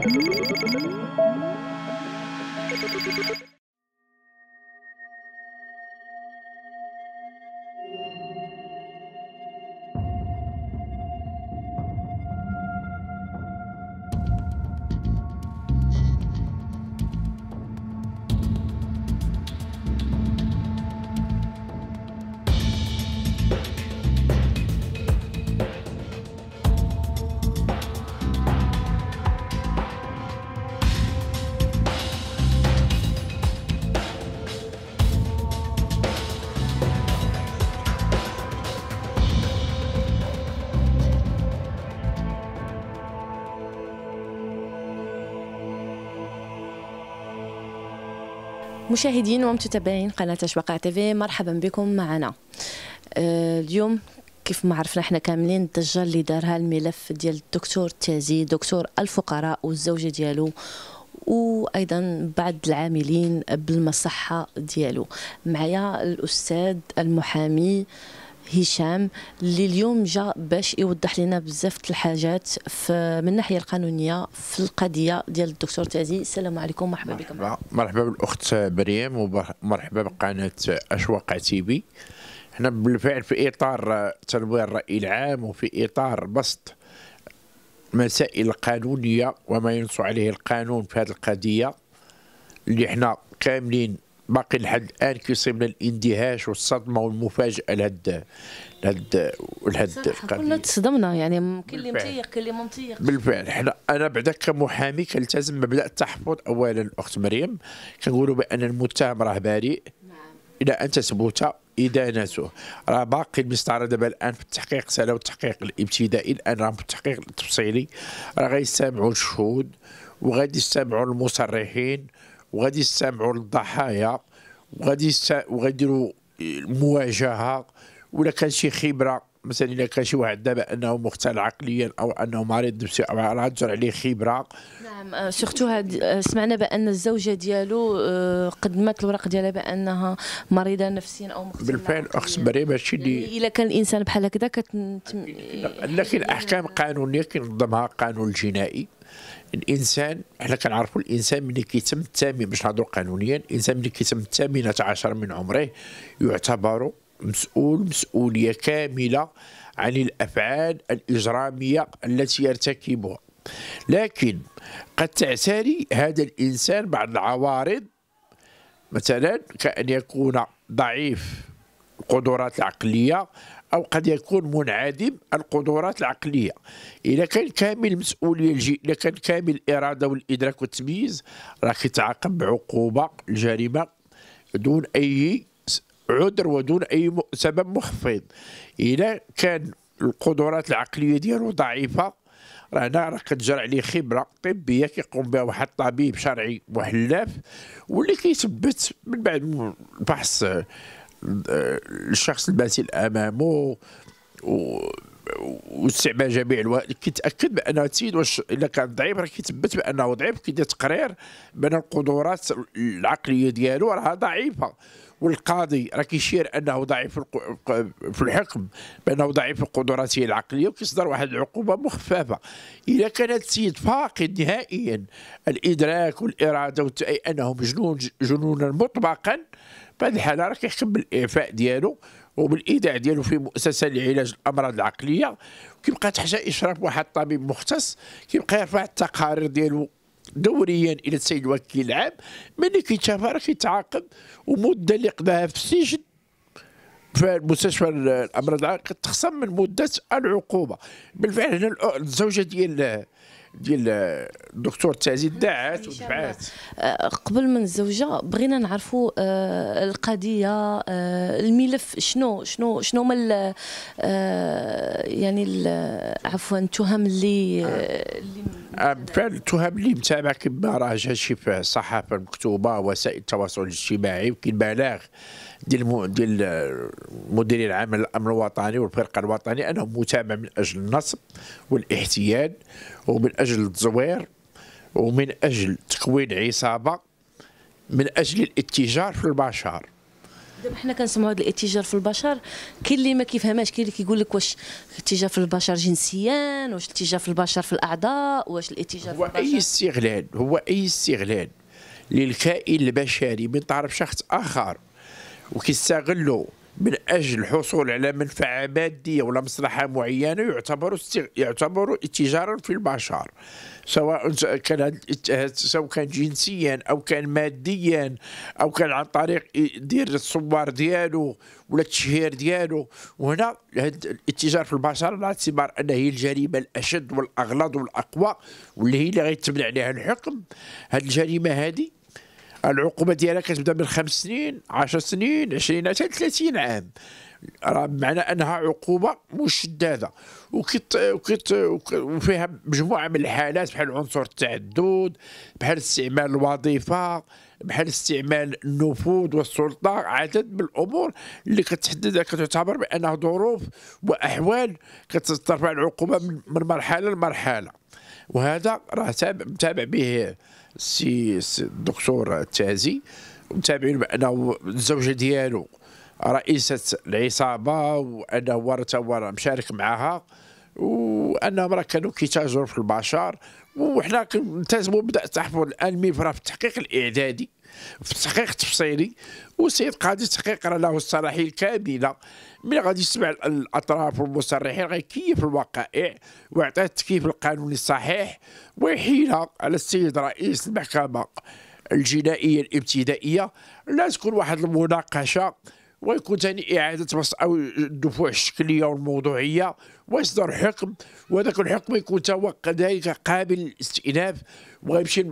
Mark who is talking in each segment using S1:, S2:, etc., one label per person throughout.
S1: Thank you. مشاهدين ومتابعين قناة أشواق تيفي مرحبا بكم معنا آه، اليوم كيف ما عرفنا احنا كاملين الضجه اللي دارها الملف ديال الدكتور تازي دكتور الفقراء والزوجه ديالو وايضا بعض العاملين بالمصحه ديالو معايا الاستاذ المحامي هشام اللي اليوم جا باش يوضح لنا بزاف الحاجات من الناحيه القانونيه في القضيه ديال الدكتور تازي السلام عليكم مرحبا بكم
S2: مرحبا بالاخت بريم ومرحبا بقناه اشواق تيبي حنا بالفعل في اطار تنوير الراي العام وفي اطار بسط المسائل القانونيه وما ينص عليه القانون في هذه القضيه اللي حنا كاملين باقي لحد الان كيصيبنا الاندهاش والصدمه والمفاجاه لهاد لهاد لهاد كنا
S1: تصدمنا يعني كل اللي متيق اللي ما متيقش بالفعل حنا
S2: انا بعدا كمحامي كنلتزم مبدا التحفظ اولا الاخت مريم كنقولوا بان المتهم راه بريء نعم. الى ان تثبت ادانته راه باقي المسطره دابا الان في التحقيق سالاو التحقيق الابتدائي الان راه في التحقيق التفصيلي راه غيستمعوا الشهود وغادي يستمعوا المصرحين وغادي يستمعوا للضحايا وغادي وغيديروا المواجهه ولا كان شي خبره مثلا الا كان شي واحد دابا انه مختل عقليا او انه مريض نفسي او راه تجر عليه خبره
S1: نعم آه، سورتو هاد آه، سمعنا بان الزوجه ديالو آه، قدمت الوراق ديالها بانها مريضه نفسيا او مختل
S2: بالفعل اخت بري ماشي اللي يعني
S1: الا كان الانسان بحال هكذا كتم
S2: لكن احكام قانونيه كينظمها القانون الجنائي الانسان حنا كنعرفوا الانسان ملي كيتم الثامن باش نهضروا قانونيا الانسان ملي كيتم الثامنة عشر من عمره يعتبر مسؤول مسؤوليه كامله عن الافعال الاجراميه التي يرتكبها لكن قد تعتري هذا الانسان بعض العوارض مثلا كأن يكون ضعيف القدرات العقليه أو قد يكون منعدم القدرات العقلية إذا كان كامل المسؤولية الجي إذا كان كامل الإرادة والإدراك والتمييز راه كيتعاقب بعقوبة الجريمة دون أي عذر ودون أي سبب مخفض إذا كان القدرات العقلية ديالو ضعيفة هنا راه كتجرى عليه خبره طبيه كيقوم بها واحد الطبيب شرعي محلف واللي كيثبت من بعد الفحص الشخص الباسل امامه و... واستعمال جميع الوقت كيتاكد بان السيد واش الا كان ضعيف راه كيتثبت بانه ضعيف كيدير تقرير بان القدرات العقليه ديالو راه ضعيفه والقاضي راه كيشير انه ضعيف في الحكم بانه ضعيف في قدراته العقليه وكيصدر واحد العقوبه مخففه الا كان السيد فاقد نهائيا الادراك والاراده انه مجنون جنونا مطبقا بعد الحاله راه كيهتم بالاعفاء ديالو وبالايداع ديالو في مؤسسه لعلاج الامراض العقليه كيبقى تحت اشراف واحد الطبيب مختص كيبقى يرفع التقارير ديالو دوريا الى السيد الوكيل العام ملي كيتشافى راه كيتعاقب ومده اللي قضاها في السجن في مستشفى الامراض العقليه تخصم من مده العقوبه بالفعل هنا الزوجه ديال ديال الدكتور تازي دعات ودفعات
S1: آه، قبل من الزوجه بغينا نعرفوا آه، القضيه آه، الملف شنو شنو شنو هما يعني عفوا التهم اللي بالفعل
S2: التهم اللي متابع كما راه جا شي في الصحافه المكتوبه وسائل التواصل الاجتماعي وكاين بلاغ ديال ديال مدير العام للامن الوطني والفرقه الوطنيه انه متابع من اجل النصب والاحتيال ومن أجل التزوير ومن أجل تكوين عصابة من أجل الاتجار في البشر
S1: دابا حنا كنسمعوا هذا الاتجار في البشر كاين اللي ما كيفهمهاش كاين اللي كيقول لك واش الاتجار في البشر جنسيا واش الاتجار في البشر في الاعضاء واش الاتجار هو
S2: في البشر اي استغلال هو اي استغلال للكائن البشري من طرف شخص اخر وكيستغلوا من اجل الحصول على منفعه ماديه ولا مصلحه معينه يعتبر استغ... يعتبر اتجارا في البشر سواء كان سواء كان جنسيا او كان ماديا او كان عن طريق دير الصور ديالو ولا التشهير ديالو وهنا الاتجار في البشر على اعتبار انها هي الجريمه الاشد والاغلظ والاقوى واللي هي اللي غيتبنى عليها الحكم هذه الجريمه هذه العقوبه ديالها كتبدا من خمس سنين 10 سنين 20 حتى 30 عام راه بمعنى انها عقوبه مشدده وكت وكت وفيها مجموعه من الحالات بحال عنصر التعدد بحال استعمال الوظيفه بحال استعمال النفوذ والسلطه عدد من الامور اللي كتحدد كتعتبر بانها ظروف واحوال كترفع العقوبه من مرحله لمرحله وهذا راه تابع به السي الدكتور التازي متابعين بانه الزوجه ديالو رئيسه العصابه وانه هو ورا مشارك معها وانهم راه كانوا كيتاجروا في البشر وحنا كنلتزموا بدا تحفظ الان ميفرا في التحقيق الاعدادي في تحقيق تفصيلي والسيد قاضي التحقيق راه له الصلاحيه الكامله ملي غادي يسمع الاطراف والمصرحين غيكيف الوقائع ويعطيها التكييف القانوني الصحيح ويحيلها على السيد رئيس المحكمه الجنائيه الابتدائيه لا تكون واحد المناقشه ويكون ثاني إعادة أو الدفوع الشكلية والموضوعية ويصدر حكم وذاك الحكم يكون هو كذلك قابل للاستئناف وغيمشي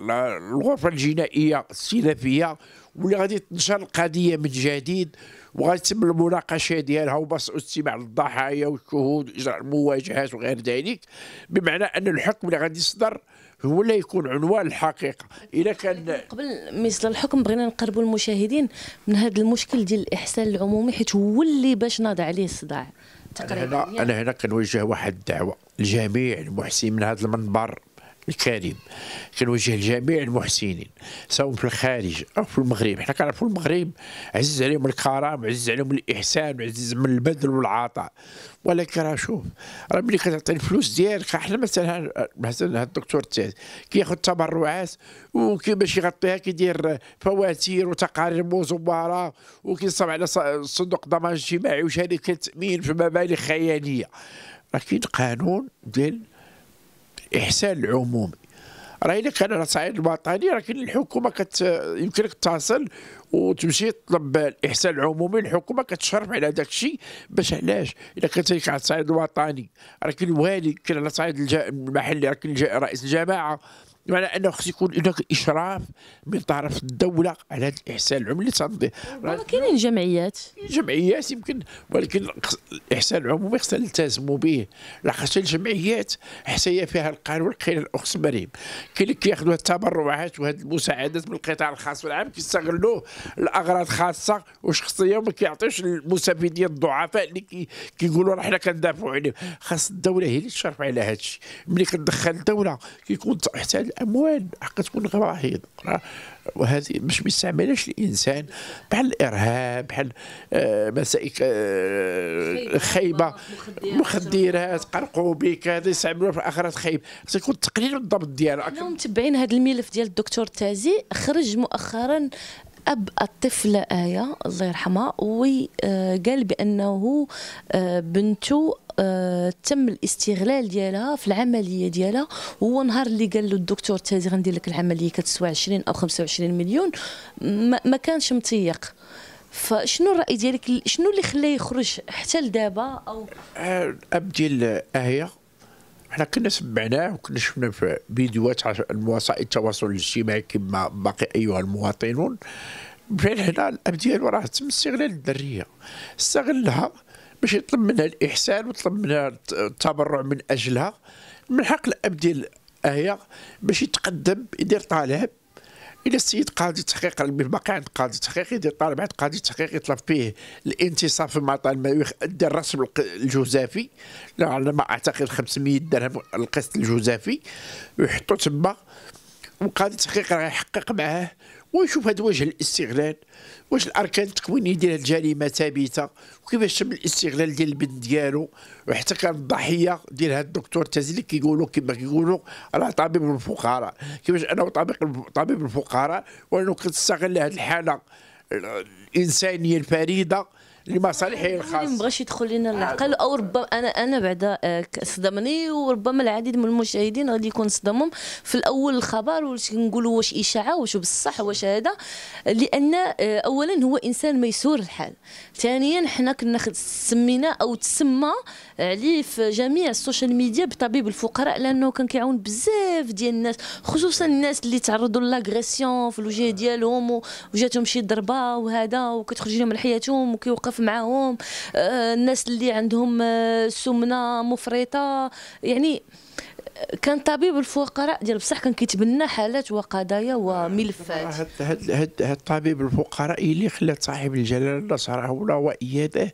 S2: للغرفة الجنائية الاستئنافية واللي غادي تنشر القضية من جديد وغادي تتم المناقشة ديالها وبس استماع للضحايا والشهود وإجراء المواجهات وغير ذلك بمعنى أن الحكم اللي غادي يصدر هو اللي يكون عنوان الحقيقه اذا كان
S1: قبل مثل الحكم بغينا نقربوا المشاهدين من هذا المشكل ديال الاحسان العمومي حيت هو اللي باش ناض عليه الصداع تقريبا
S2: انا هنا انا هنا كنوجه واحد الدعوه لجميع المحسنين من هذا المنبر الكريم كنوجه لجميع المحسنين سواء في الخارج او في المغرب حنا كنعرفوا المغرب عزز عليهم الكرم عزز عليهم الاحسان عزز من البذل والعطاء ولكن راه شوف راه ملي كتعطي الفلوس ديالك حنا مثلا مثلا الدكتور التاج كياخذ تبرعات وكي باش يغطيها كيدير فواتير وتقارير مزوره وكيصب على صندوق ضمان اجتماعي وشركه تامين في مبالغ خياليه راه كاين قانون ديال الاحسان العمومي راه الا كان على الصعيد الوطني راه كاين الحكومه كت يمكنك تتصل وتمشي تطلب الاحسان العمومي الحكومه كتشرف على داك الشيء باش علاش الا كان تيك على الصعيد الوطني راه كاين الوالي كاين على الصعيد المحلي راه كاين رئيس الجماعه بمعنى انه خص يكون هناك اشراف من طرف الدوله على هذا الاحسان العمومي اللي تنظم كاينين جمعيات جمعيات يمكن ولكن الاحسان العمومي خصنا نلتزموا به لاخاطش الجمعيات هي فيها القانون كاين الاخت مريم كاين اللي كياخذوا التبرعات وهذه المساعدات من القطاع الخاص والعام كيستغلوه لاغراض خاصه وشخصيه وما كيعطيوش المستفيدين الضعفاء اللي كي كيقولوا راه حنا كندافعوا عليهم خاص الدوله هي اللي تشرف على هذا الشيء ملي كتدخل الدوله كيكون تحت الاموال حق تكون غراهيض وهذه باش ما الانسان بحال الارهاب بحال آه، مسائك آه، خيبه مخدرات قرقوبيك كذا يستعملوها في الاخرات خايب خص يكون التقليل والضبط ديالها
S1: كنا متبعين هذا الملف ديال الدكتور تازي خرج مؤخرا أب الطفل آية الله يرحمها وقال بأنه آه، بنته آه، تم الاستغلال ديالها في العمليه ديالها هو نهار اللي قال له الدكتور تازي غندير لك العمليه كتسوى 20 او 25 مليون ما كانش متيق فشنو الراي ديالك شنو اللي خلاه يخرج حتى لدابا او
S2: آه، اب ديال اهيه حنا كنا سمعناه وكنا شفنا في فيديوهات وسائل التواصل الاجتماعي كما باقي ايها المواطنون فين هنا الاب ديالو راه تم استغلال الدريه استغلها باش يطلب منها الاحسان ويطلب منها التبرع من اجلها من حق الاب ديال ايه باش يتقدم يدير طالب الا السيد قاضي التحقيق باقي عند قاضي التحقيق يدير طالب عند قاضي التحقيق يطلب فيه الانتصاب في معطى ما يدير الرسم الجوزافي على ما اعتقد 500 درهم القسط الجوزافي ويحطو تما وقاضي التحقيق راه يحقق معاه ونشوف هذا وجه الاستغلال واش الاركان التكويني ديال الجريمه ثابته وكيفاش تم الاستغلال ديال البنت ديالو وحتى كان الضحيه ديال هذا الدكتور تازيلي كيقولوا كما كيقولوا راه طبيب الفقراء كيفاش انا طبيب طبيب الفقراء وانه كنستغل هذه الحاله الانسانيه الفريده لمصالحه الخاصه ما
S1: بغاش يدخل لنا العقل او ربما انا انا بعدا آه، صدمني وربما العديد من المشاهدين غادي يكون صدمهم في الاول الخبر واش نقولوا واش اشاعه واش بصح واش هذا لان آه، اولا هو انسان ميسور الحال ثانيا حنا كنا سمينا او تسمى عليه في جميع السوشيال ميديا بطبيب الفقراء لانه كان كيعاون بزاف ديال الناس خصوصا الناس اللي تعرضوا لاغريسيون في الوجه ديالهم وجاتهم شي ضربه وهذا وكتخرج لهم من حياتهم وكيوقف الظروف معاهم آه، الناس اللي عندهم آه، سمنه مفرطه يعني آه، كان طبيب الفقراء ديال بصح كان كيتبنى حالات وقضايا وملفات
S2: هاد هاد الطبيب الفقراء اللي خلى صاحب الجلاله الله ولا واياده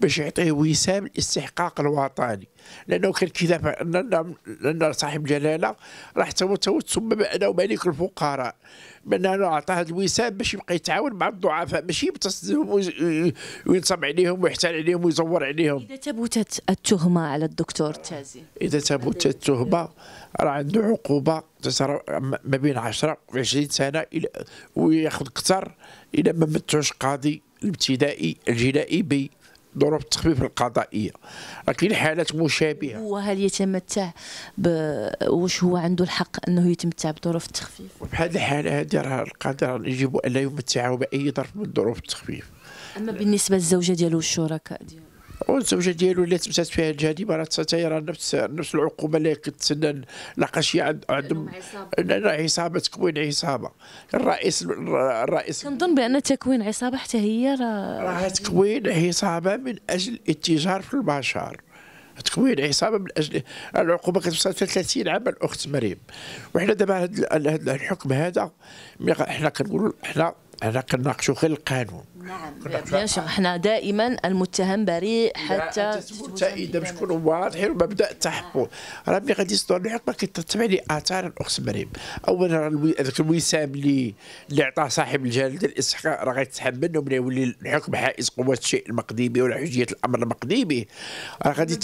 S2: باش يعطيه وسام الاستحقاق الوطني لانه كان كيدافع ان لان صاحب الجلاله راح تو تسمى بانه ملك الفقراء بانه اعطاه هذا الوسام باش يبقى يتعاون مع الضعفاء ماشي يبتصدهم وينصب عليهم ويحتال عليهم ويزور عليهم
S1: اذا ثبتت التهمه على الدكتور التازي
S2: اذا ثبتت التهمه راه عنده عقوبه ما بين 10 و 20 سنه وياخذ اكثر الى ما متوش قاضي الابتدائي الجنائي ظروف التخفيف القضائيه لكن كاين حالات مشابهه
S1: وهل يتمتع ب... واش هو عنده الحق انه يتمتع بظروف التخفيف
S2: بحال الحاله هذه راه القادر يجب ان لا يمتعه باي ظرف من ظروف التخفيف
S1: اما بالنسبه للزوجه ديالو والشركاء ديالو
S2: والزوجه ديالو اللي تمسات فيها الجانب راه حتى راه نفس نفس العقوبه اللي كتسنى ناقشي عندهم عصابه تكوين عصابه الرئيس الرئيس
S1: كنظن بان تكوين عصابه حتى هي راه راه تكوين
S2: عصابه من اجل الاتجار في البشر تكوين عصابه من اجل العقوبه كتوصل 30 عام الاخت مريم وحنا دابا هذا الحكم هذا حنا كنقولوا حنا حنا كنناقشوا غير القانون
S1: نعم بيان احنا دائما المتهم بريء حتى المتهم
S2: باش نكونوا واضحين ومبدا التحقق راه ملي غادي يصدر الحكم كتتبع لي اثار الاخت مريم اولا ذاك الوسام اللي اللي عطاه صاحب الجلد الاسحاق راه منه ملي يولي الحكم حائز قوه الشيء المقديمي ولا حجيه الامر المقديمي راه غادي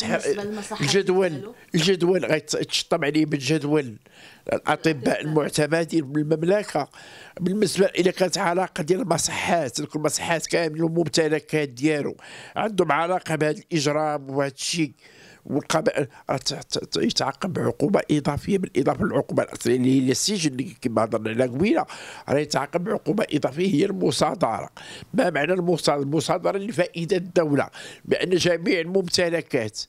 S2: الجدول الجدول غيتشطب عليه بالجدول الاطباء المعتمدين بالمملكه بالنسبه الى كانت علاقه ديال المصحات المصحات الاباحات كامل والممتلكات ديالو عندهم علاقه بهذا الاجرام وهذا الشيء والقبائل يتعاقب عقوبه اضافيه بالاضافه للعقوبه الاصليه اللي هي السجن اللي كما هضرنا على قبيله راه يتعاقب عقوبه اضافيه هي المصادره ما معنى المصادره المصادره لفائده الدوله بان جميع الممتلكات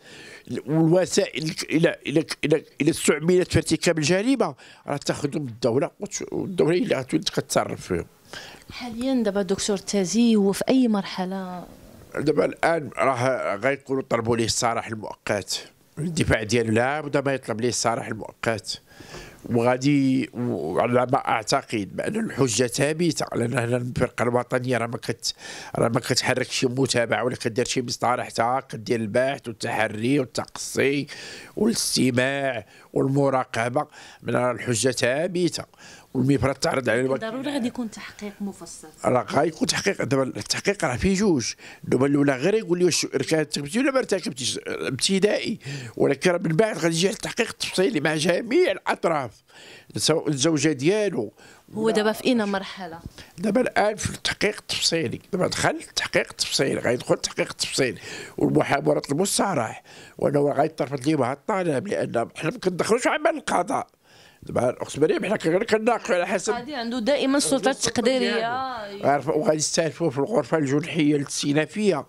S2: والوسائل الى الى الى, إلى استعملت في ارتكاب الجريمه راه تاخذهم الدوله والدوله هي اللي تتصرف فيهم
S1: حاليا دابا دكتور تازي هو في اي مرحله
S2: دابا الان راه غيقولوا طلبوا ليه الصراح المؤقت الدفاع ديالو بدا ما يطلب ليه الصراح المؤقت وغادي على ما اعتقد بان الحجه ثابته لان هنا الفرقه الوطنيه راه ما كت راه ما كتحركش شي متابعه ولا كدير شي مصطلح حتى كدير البحث والتحري والتقصي والاستماع والمراقبه من الحجه ثابته والميبرات تعرض على
S1: ضروري غادي يكون تحقيق مفصل
S2: راه غايكون تحقيق دابا التحقيق راه فيه جوج دابا الاولى غير يقول لي واش ارتكبتي ولا ما ارتكبتيش ابتدائي ولكن من بعد غادي يجي التحقيق التفصيلي مع جميع الاطراف الزوجه ديالو
S1: هو دابا في اين مرحله
S2: دابا الان في التحقيق التفصيلي دابا دخل التحقيق التفصيلي غيدخل التحقيق التفصيلي والمحاورات المصارح وانا غيترفض لي مع الطالب لان احنا ما كندخلوش عمل القضاء دابا الاخت مريم حنا كناقشوا على حسب
S1: غادي عنده دائما السلطه التقديريه
S2: عارف وغادي يستهدفوا في الغرفه الجنحيه الاستئنافيه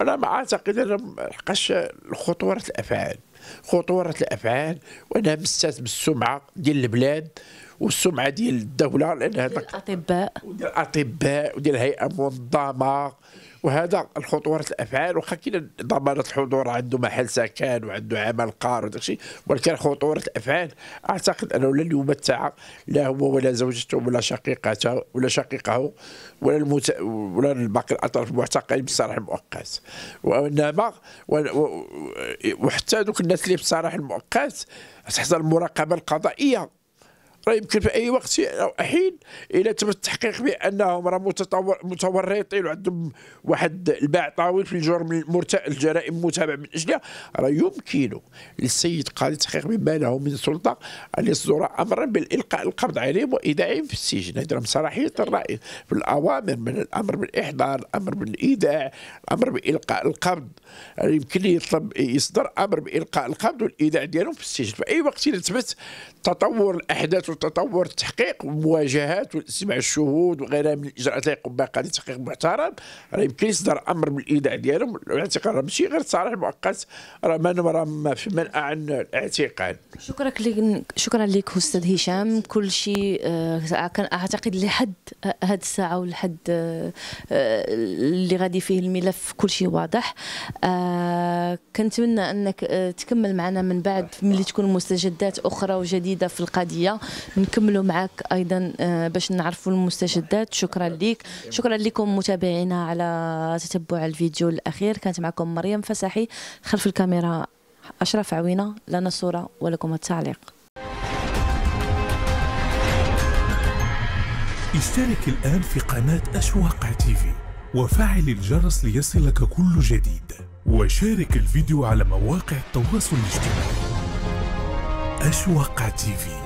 S2: انا ما اعتقد ان لحقاش خطوره الافعال خطوره الافعال وانها مستات بالسمعه ديال البلاد والسمعه ديال الدوله لان هذا الاطباء وديال الاطباء وديال هيئه منظمه وهذا الخطوره الافعال واخا كاين ضمانه الحضور عنده محل سكن وعنده عمل قار وداك الشيء ولكن خطوره الافعال اعتقد انه لن يمتع لا هو ولا زوجته ولا شقيقته ولا شقيقه ولا المت... ولا باقي الاطراف المعتقلين بسراح المؤقت وانما و... و... وحتى دوك الناس اللي بسراح المؤقت تحت المراقبه القضائيه راه يمكن في اي وقت او حين الى تم التحقيق بانهم راه متطور متورطين وعندهم واحد الباع طويل في الجرم الجرائم المتابع من اجلها راه يمكن للسيد قاضي التحقيق بما له من سلطه ان يصدر امرا بالالقاء القبض عليهم وايداعهم في السجن هذه صلاحيه الرئيس في الاوامر من الامر بالاحضار الامر بالايداع الامر بالقاء القبض يمكن يطلب يصدر امر بالقاء القبض والايداع ديالهم في السجن في اي وقت تثبت تطور الاحداث وتطور التحقيق ومواجهات واستماع الشهود وغيرها من الاجراءات اللي يقوم بها قاضي تحقيق محترم راه يمكن يصدر امر بالايداع ديالهم الاعتقال راه ماشي غير تصريح مؤقت راه من راه في منأى عن الاعتقال
S1: شكرا لك شكرا لك استاذ هشام كل شيء آه، كان اعتقد لحد هاد الساعه ولحد آه، اللي غادي فيه الملف كل شيء واضح آه، كنتمنى انك تكمل معنا من بعد ملي تكون مستجدات اخرى وجديده في القضيه نكملوا معك ايضا آه، باش نعرفوا المستجدات شكرا لك شكرا لكم متابعينا على تتبع الفيديو الاخير كانت معكم مريم فسحي خلف الكاميرا اشرف عوينه لنا صوره ولكم التعليق
S2: اشترك الان في قناه اشواق تيفي وفعل الجرس ليصلك كل جديد وشارك الفيديو على مواقع التواصل الاجتماعي أشواق تيفي